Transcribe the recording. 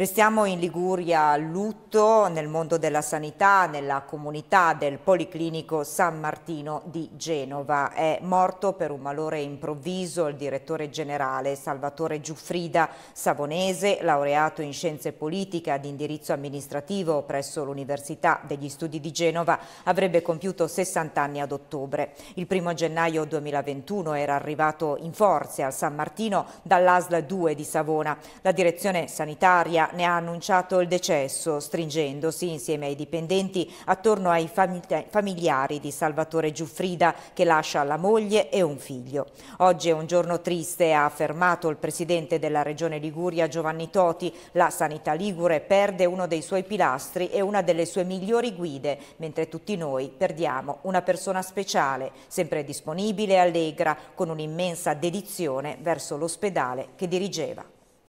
Restiamo in Liguria, lutto nel mondo della sanità, nella comunità del Policlinico San Martino di Genova. È morto per un malore improvviso il direttore generale Salvatore Giuffrida Savonese, laureato in scienze politiche ad indirizzo amministrativo presso l'Università degli Studi di Genova, avrebbe compiuto 60 anni ad ottobre. Il 1 gennaio 2021 era arrivato in forze al San Martino dall'ASL 2 di Savona. La direzione sanitaria ne ha annunciato il decesso, stringendosi insieme ai dipendenti attorno ai familiari di Salvatore Giuffrida che lascia la moglie e un figlio. Oggi è un giorno triste, ha affermato il presidente della regione Liguria Giovanni Toti. La sanità ligure perde uno dei suoi pilastri e una delle sue migliori guide, mentre tutti noi perdiamo una persona speciale, sempre disponibile e allegra, con un'immensa dedizione verso l'ospedale che dirigeva.